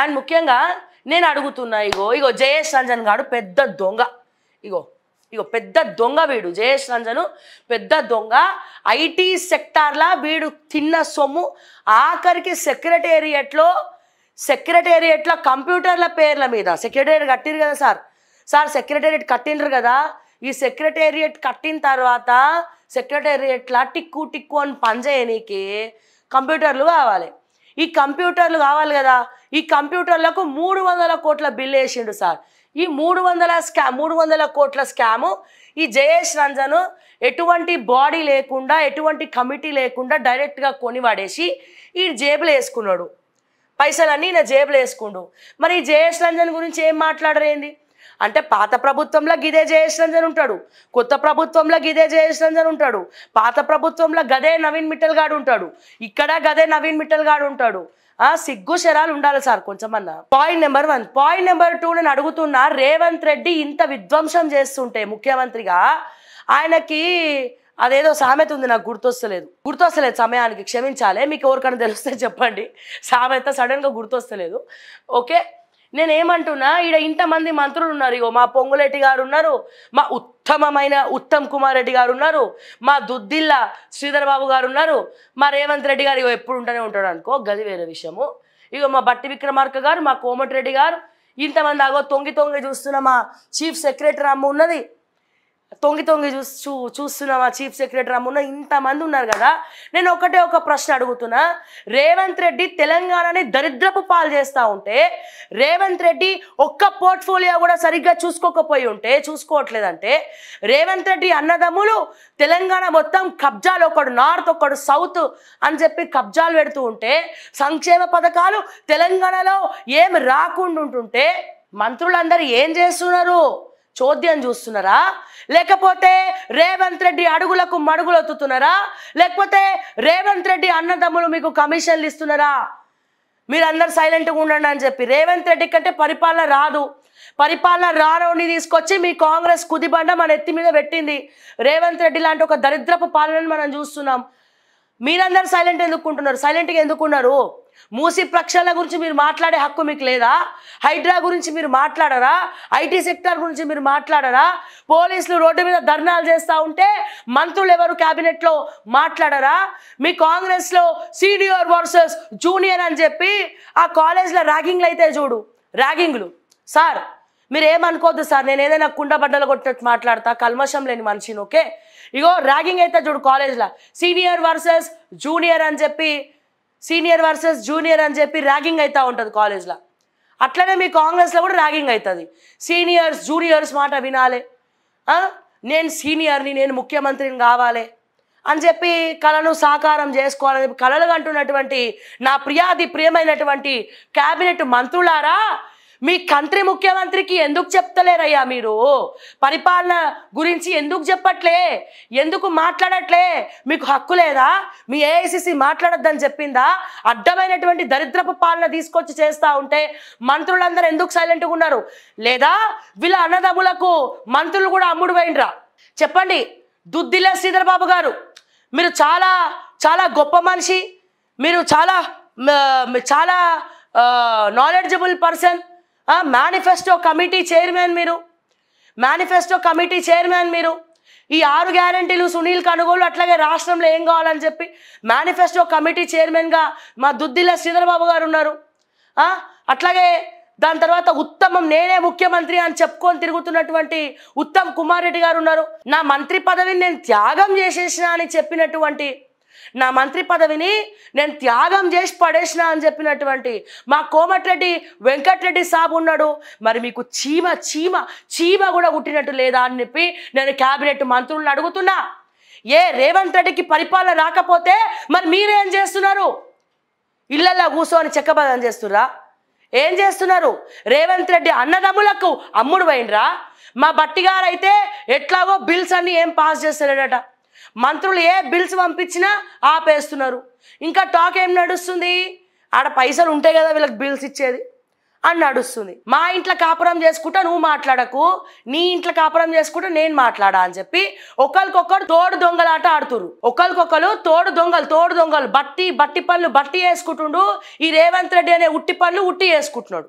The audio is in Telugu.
అండ్ ముఖ్యంగా నేను అడుగుతున్నా ఇగో ఇగో జయేష్ రంజన్ గారు పెద్ద దొంగ ఇగో ఇగో పెద్ద దొంగ వీడు జయేష్ రంజను పెద్ద దొంగ ఐటీ సెక్టార్లా వీడు తిన్న సొమ్ము ఆఖరికి సెక్రటేరియట్లో సెక్రటేరియట్లో కంప్యూటర్ల పేర్ల మీద సెక్రటేరియట్ కట్టిరు కదా సార్ సార్ సెక్రటేరియట్ కట్టినరు కదా ఈ సెక్రటేరియట్ కట్టిన తర్వాత సెక్రటేరియట్లా టిక్కు టిక్కు అని పనిచేయనీకి కంప్యూటర్లు కావాలి ఈ కంప్యూటర్లు కావాలి కదా ఈ కంప్యూటర్లకు మూడు వందల కోట్ల బిల్ వేసిండు సార్ ఈ మూడు వందల స్కా మూడు వందల కోట్ల స్కాము ఈ జయేష్ రంజను ఎటువంటి బాడీ లేకుండా ఎటువంటి కమిటీ లేకుండా డైరెక్ట్గా కొని వాడేసి ఈ జేబులు వేసుకున్నాడు పైసలన్నీ నా జేబులు వేసుకుండు మరి ఈ జయేష్ రంజన్ గురించి ఏం మాట్లాడరేంది అంటే పాత ప్రభుత్వంలో గిదే జయశ్రంజన్ ఉంటాడు కొత్త ప్రభుత్వంలో గిదే జయశ్రంజన్ ఉంటాడు పాత ప్రభుత్వంలో గదే నవీన్ మిట్టల్ గాడు ఉంటాడు ఇక్కడ గదే నవీన్ మిట్టల్ గాడు ఉంటాడు ఆ సిగ్గు శరాలు ఉండాలి సార్ కొంచెం అన్న point number one point number two నేను అడుగుతున్నా రేవంత్ రెడ్డి ఇంత విధ్వంసం చేస్తుంటే ముఖ్యమంత్రిగా ఆయనకి అదేదో సామెత ఉంది నాకు గుర్తొస్తలేదు గుర్తొస్తలేదు సమయానికి క్షమించాలి మీకు ఎవరికైనా తెలిస్తే చెప్పండి సామెత సడన్గా గుర్తొస్తలేదు ఓకే నేనేమంటున్నా ఈడ ఇంతమంది మంత్రులు ఉన్నారు ఇగో మా పొంగులెట్టి గారు ఉన్నారు మా ఉత్తమమైన ఉత్తమ్ కుమార్ రెడ్డి గారు ఉన్నారు మా దుద్దిల్ల శ్రీధర్ బాబు గారు ఉన్నారు మా రేవంత్ రెడ్డి గారు ఇగో ఎప్పుడు ఉంటూనే ఉంటాడు అనుకో గది వేరే విషయము ఇగో మా బట్టి విక్రమార్క గారు మా కోమటిరెడ్డి గారు ఇంతమంది అగో తొంగి తొంగి చూస్తున్న మా చీఫ్ సెక్రటరీ అమ్మ ఉన్నది తొంగి తొంగి చూసి చూ చూస్తున్నావా చీఫ్ సెక్రటరీ అమ్మ ఇంతమంది ఉన్నారు కదా నేను ఒకటే ఒక ప్రశ్న అడుగుతున్నా రేవంత్ రెడ్డి తెలంగాణని దరిద్రపు పాలు చేస్తూ ఉంటే రేవంత్ రెడ్డి ఒక్క పోర్ట్ఫోలియో కూడా సరిగ్గా చూసుకోకపోయి ఉంటే చూసుకోవట్లేదంటే రేవంత్ రెడ్డి అన్నదమ్ములు తెలంగాణ మొత్తం కబ్జాలు ఒకడు నార్త్ ఒకడు సౌత్ అని చెప్పి కబ్జాలు పెడుతూ ఉంటే సంక్షేమ పథకాలు తెలంగాణలో ఏమి రాకుండా ఉంటుంటే మంత్రులందరూ ఏం చేస్తున్నారు చోద్యం చూస్తున్నారా లేకపోతే రేవంత్ రెడ్డి అడుగులకు మడుగులొత్తుతున్నారా లేకపోతే రేవంత్ రెడ్డి అన్నదమ్ములు మీకు కమిషన్లు ఇస్తున్నారా అందరు సైలెంట్గా ఉండండి అని చెప్పి రేవంత్ రెడ్డి కంటే పరిపాలన రాదు పరిపాలన రానోని తీసుకొచ్చి మీ కాంగ్రెస్ కుదిబండ మన ఎత్తి మీద పెట్టింది రేవంత్ రెడ్డి లాంటి ఒక దరిద్రపు పాలనను మనం చూస్తున్నాం మీరందరు సైలెంట్ ఎందుకుంటున్నారు సైలెంట్గా ఎందుకున్నారు మూసి ప్రక్షాళన గురించి మీరు మాట్లాడే హక్కు మీకు లేదా హైడ్రా గురించి మీరు మాట్లాడరా ఐటీ సెక్టార్ గురించి మీరు మాట్లాడరా పోలీసులు రోడ్డు మీద ధర్నాలు చేస్తూ ఉంటే మంత్రులు ఎవరు క్యాబినెట్లో మాట్లాడరా మీ కాంగ్రెస్లో సీనియర్ వర్సెస్ జూనియర్ అని చెప్పి ఆ కాలేజ్లో ర్యాగింగ్లు అయితే చూడు ర్యాగింగ్లు సార్ మీరు ఏమనుకోవద్దు సార్ నేను ఏదైనా కుండబడ్డలు కొట్టినట్టు మాట్లాడతా కల్మషం లేని మనిషిని ఓకే ఇగో ర్యాగింగ్ అయితే చూడు కాలేజ్లో సీనియర్ వర్సెస్ జూనియర్ అని చెప్పి సీనియర్ వర్సెస్ జూనియర్ అని చెప్పి ర్యాగింగ్ అవుతూ ఉంటుంది కాలేజ్లో అట్లనే మీ కాంగ్రెస్లో కూడా ర్యాగింగ్ అవుతుంది సీనియర్స్ జూనియర్స్ మాట వినాలి నేను సీనియర్ని నేను ముఖ్యమంత్రిని కావాలి అని చెప్పి కళను సాకారం చేసుకోవాలని కళలు అంటున్నటువంటి నా ప్రియాది ప్రియమైనటువంటి క్యాబినెట్ మంత్రులారా మీ కంట్రీ ముఖ్యమంత్రికి ఎందుకు చెప్తలేరయ్యా మీరు పరిపాలన గురించి ఎందుకు చెప్పట్లే ఎందుకు మాట్లాడట్లే మీకు హక్కు లేదా మీ ఏఐసిసి మాట్లాడొద్దని చెప్పిందా అడ్డమైనటువంటి దరిద్రపు పాలన తీసుకొచ్చి చేస్తూ ఉంటే మంత్రులందరూ ఎందుకు సైలెంట్గా ఉన్నారు లేదా వీళ్ళ అన్నదమ్ములకు మంత్రులు కూడా అమ్ముడు పోయినరా చెప్పండి దుద్దిలే శ్రీధరబాబు గారు మీరు చాలా చాలా గొప్ప మనిషి మీరు చాలా చాలా knowledgeable person manifesto committee chairman మీరు మేనిఫెస్టో కమిటీ చైర్మన్ మీరు ఈ ఆరు గ్యారంటీలు సునీల్ కనుగోలు అట్లాగే రాష్ట్రంలో ఏం కావాలని చెప్పి మేనిఫెస్టో కమిటీ చైర్మన్గా మా దుద్దిల్ల శ్రీధరబాబు గారు ఉన్నారు అట్లాగే దాని తర్వాత ఉత్తమం నేనే ముఖ్యమంత్రి అని చెప్పుకొని తిరుగుతున్నటువంటి ఉత్తమ్ కుమార్ రెడ్డి గారు ఉన్నారు నా మంత్రి పదవిని నేను త్యాగం చేసేసిన అని చెప్పినటువంటి నా మంత్రి పదవిని నేను త్యాగం చేసి పడేసిన అని చెప్పినటువంటి మా కోమటిరెడ్డి వెంకట్రెడ్డి సాబు ఉన్నాడు మరి మీకు చీమ చీమ చీమ కూడా కుట్టినట్టు లేదా అని చెప్పి నేను క్యాబినెట్ మంత్రులను అడుగుతున్నా ఏ రేవంత్ రెడ్డికి పరిపాలన రాకపోతే మరి మీరేం చేస్తున్నారు ఇళ్ళల్లో కూర్చొని చెక్కబదం చేస్తురా ఏం చేస్తున్నారు రేవంత్ రెడ్డి అన్నదమ్ములకు అమ్ముడు పోయినరా మా అయితే ఎట్లాగో బిల్స్ అన్ని ఏం పాస్ చేస్తలేడట మంత్రులు ఏ బిల్స్ పంపించినా ఆపేస్తున్నారు ఇంకా టాక్ ఏం నడుస్తుంది ఆడ పైసలు ఉంటాయి కదా వీళ్ళకి బిల్స్ ఇచ్చేది అని నడుస్తుంది మా ఇంట్లో కాపురం చేసుకుంటా నువ్వు మాట్లాడకు నీ ఇంట్లో కాపురం చేసుకుంటా నేను మాట్లాడా అని చెప్పి ఒకరికొకరు తోడు దొంగలాట ఆడుతురు ఒకరికొకరు తోడు దొంగలు తోడు దొంగలు బట్టి బట్టి పనులు బట్టి వేసుకుంటుండు ఈ రేవంత్ రెడ్డి అనే ఉట్టి పనులు ఉట్టి వేసుకుంటున్నాడు